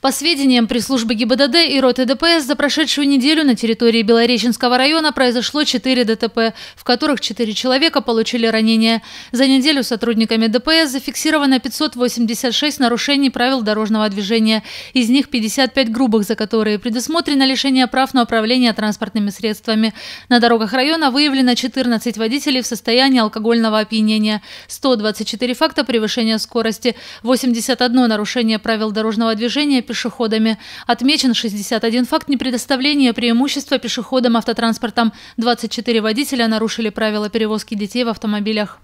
По сведениям пресс-службы ГИБДД и роты ДПС, за прошедшую неделю на территории Белореченского района произошло 4 ДТП, в которых 4 человека получили ранения. За неделю сотрудниками ДПС зафиксировано 586 нарушений правил дорожного движения. Из них 55 грубых, за которые предусмотрено лишение прав на управление транспортными средствами. На дорогах района выявлено 14 водителей в состоянии алкогольного опьянения, 124 факта превышения скорости, 81 нарушение правил дорожного движения, пешеходами. Отмечен 61 факт непредоставления преимущества пешеходам автотранспортом. 24 водителя нарушили правила перевозки детей в автомобилях.